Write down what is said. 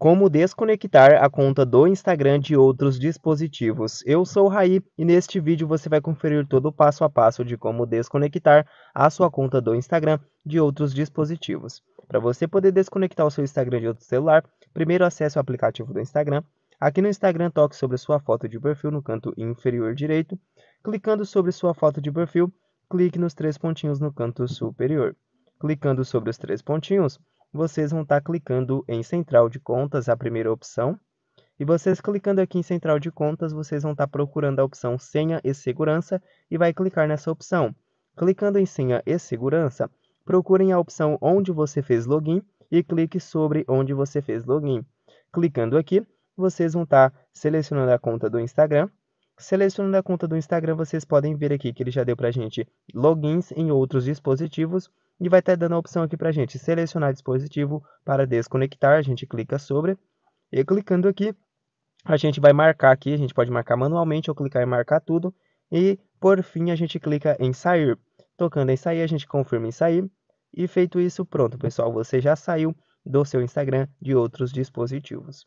Como desconectar a conta do Instagram de outros dispositivos. Eu sou o Raí e neste vídeo você vai conferir todo o passo a passo de como desconectar a sua conta do Instagram de outros dispositivos. Para você poder desconectar o seu Instagram de outro celular, primeiro acesse o aplicativo do Instagram. Aqui no Instagram, toque sobre sua foto de perfil no canto inferior direito. Clicando sobre sua foto de perfil, clique nos três pontinhos no canto superior. Clicando sobre os três pontinhos, vocês vão estar tá clicando em Central de Contas, a primeira opção. E vocês clicando aqui em Central de Contas, vocês vão estar tá procurando a opção Senha e Segurança e vai clicar nessa opção. Clicando em Senha e Segurança, procurem a opção onde você fez login e clique sobre onde você fez login. Clicando aqui, vocês vão estar tá selecionando a conta do Instagram. Selecionando a conta do Instagram, vocês podem ver aqui que ele já deu para a gente logins em outros dispositivos e vai estar dando a opção aqui para a gente selecionar dispositivo para desconectar. A gente clica sobre e clicando aqui, a gente vai marcar aqui, a gente pode marcar manualmente ou clicar em marcar tudo. E por fim, a gente clica em sair. Tocando em sair, a gente confirma em sair. E feito isso, pronto, pessoal, você já saiu do seu Instagram de outros dispositivos.